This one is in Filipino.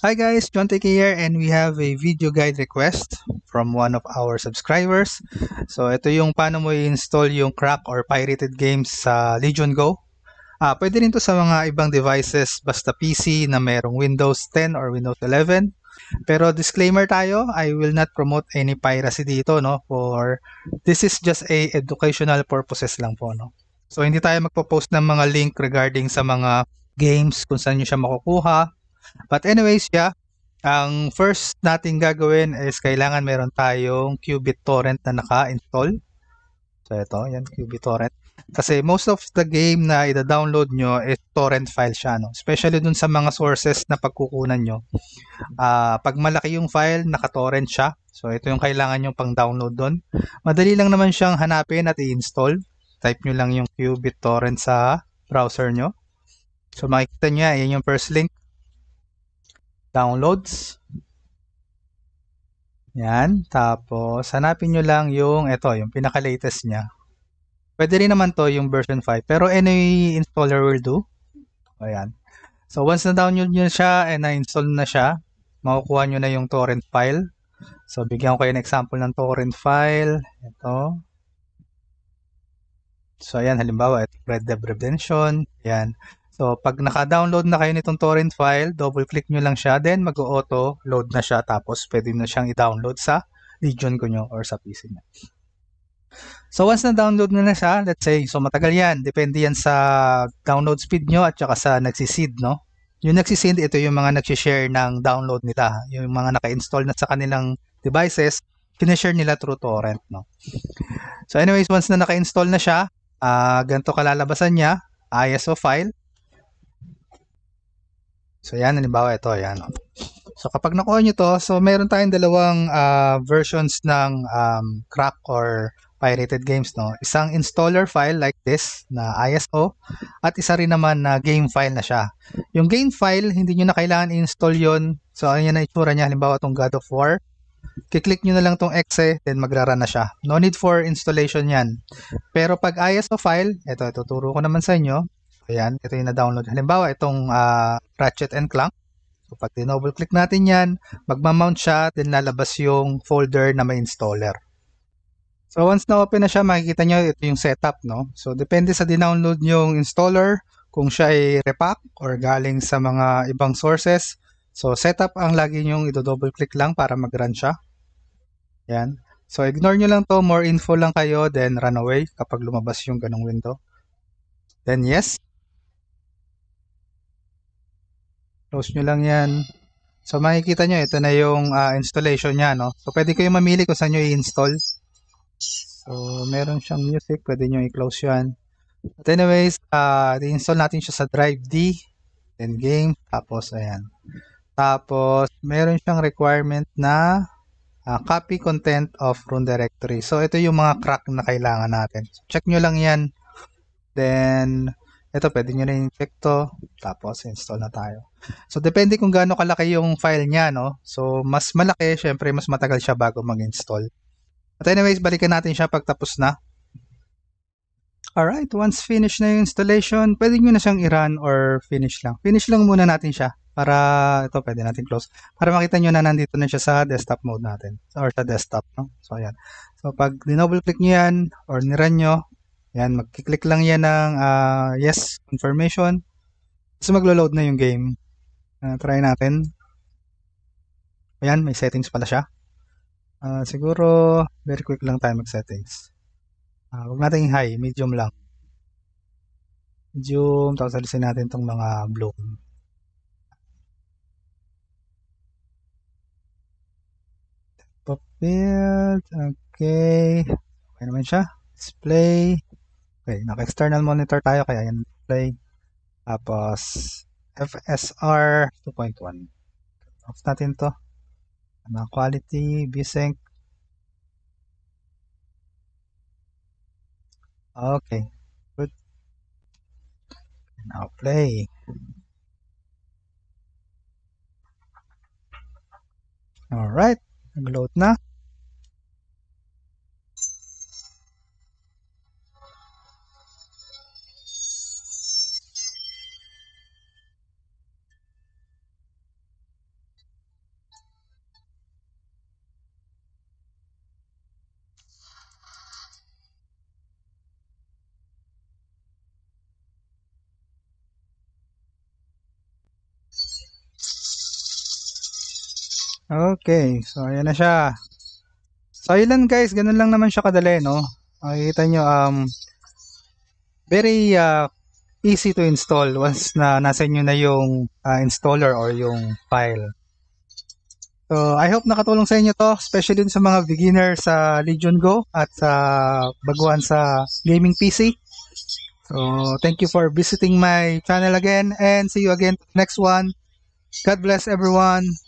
Hi guys, Jontek here and we have a video guide request from one of our subscribers. So ito yung paano mo i-install yung crack or pirated games sa Legion Go. Ah, pwede rin to sa mga ibang devices basta PC na merong Windows 10 or Windows 11. Pero disclaimer tayo, I will not promote any piracy dito no for this is just a educational purposes lang po no. So hindi tayo magpo-post ng mga link regarding sa mga games kung saan nyo siya makukuha. But anyways, yeah, ang first nating gagawin is kailangan meron tayong Qubit Torrent na naka-install. So ito, yan, Qubit Torrent. Kasi most of the game na ida-download nyo is torrent file siya. No? Especially dun sa mga sources na pagkukunan nyo. Uh, pag malaki yung file, naka-torrent siya. So ito yung kailangan nyo pang-download dun. Madali lang naman siyang hanapin at i-install type nyo lang yung Qubit Torrent sa browser nyo. So makikita nyo yan, yan yung first link. Downloads. Yan. Tapos, hanapin nyo lang yung, ito, yung pinaka-latest niya. Pwede rin naman to yung version 5. Pero any installer will do. Ayan. So, once na-download nyo siya and na-install na siya, makukuha nyo na yung torrent file. So, bigyan ko kayo ng example ng torrent file. Ito. So ayan, halimbawa, Red Dead Redemption, ayan. So pag naka-download na kayo nitong torrent file, double-click nyo lang siya, then mag-auto load na siya, tapos pwede na siyang i-download sa region ko nyo or sa PC nyo. So once na-download na na siya, let's say, so matagal yan, depende yan sa download speed nyo at saka sa nagsiseed, no? Yung nagsisend, ito yung mga nagsishare ng download nila. Yung mga naka-install na sa kanilang devices, pinashare nila through torrent. No? So anyways, once na naka-install na siya, uh, ganito kalalabasan niya, ISO file. So yan, halimbawa ito, yan. Oh. So kapag nakuha nyo to, so meron tayong dalawang uh, versions ng um, crack or pirated games. No? Isang installer file like this na ISO at isa rin naman na game file na siya. Yung game file, hindi nyo na kailangan i-install yon So ayan na itsura niya, halimbawa itong God of War kiklik nyo na lang tong exe, eh, then magraran na siya. No need for installation yan. Pero pag ISO file, ito, tuturo ko naman sa inyo. Ayan, ito yung na-download. Halimbawa, itong uh, Ratchet and Clank. So, pag dinoble click natin yan, magmamount siya, then lalabas yung folder na may installer. So, once na-open na siya, makikita nyo, ito yung setup, no? So, depende sa dinownload yung installer, kung siya ay repack or galing sa mga ibang sources, So, setup ang lagi nyong i-double click lang para mag-run siya. Yan. So, ignore nyo lang to. More info lang kayo. Then, run away kapag lumabas yung ganong window. Then, yes. Close nyo lang yan. So, makikita nyo, ito na yung uh, installation niya. No? So, pwede kayo mamili kung saan nyo i-install. So, meron siyang music. Pwede nyo i-close yan. But anyways, uh, i-install natin siya sa drive D. Then, game. Tapos, ayan. Tapos, meron siyang requirement na uh, copy content of room directory. So, ito yung mga crack na kailangan natin. check nyo lang yan. Then, ito pwede nyo rin check to. Tapos, install na tayo. So, depende kung gaano kalaki yung file niya, no? So, mas malaki, syempre, mas matagal siya bago mag-install. At anyways, balikan natin siya pagtapos na. Alright, once finished na yung installation, pwede nyo na siyang i-run or finish lang. Finish lang muna natin siya para ito pwede natin close para makita nyo na nandito na siya sa desktop mode natin or sa desktop no? so ayan so pag dinoble click nyo yan or niran nyo ayan magkiklik lang yan ng uh, yes confirmation so maglo-load na yung game uh, try natin ayan may settings pala siya uh, siguro very quick lang tayo mag settings uh, huwag natin high medium lang medium tapos alisin natin tong mga bloom Pop-build. Okay. Okay naman siya. Display. Okay, naka-external monitor tayo kaya yan display. Tapos, FSR 2.1. Off natin to. Ano, quality, VSync. Okay, good. Now play. All right. gloat na Okay, so ayan na siya. So ayun lang guys, ganun lang naman siya kadali, no? Makikita nyo, um, very uh, easy to install once na nasa inyo na yung uh, installer or yung file. So, I hope nakatulong sa inyo to, especially dun sa mga beginner sa Legion Go at sa baguhan sa gaming PC. So, thank you for visiting my channel again and see you again next one. God bless everyone.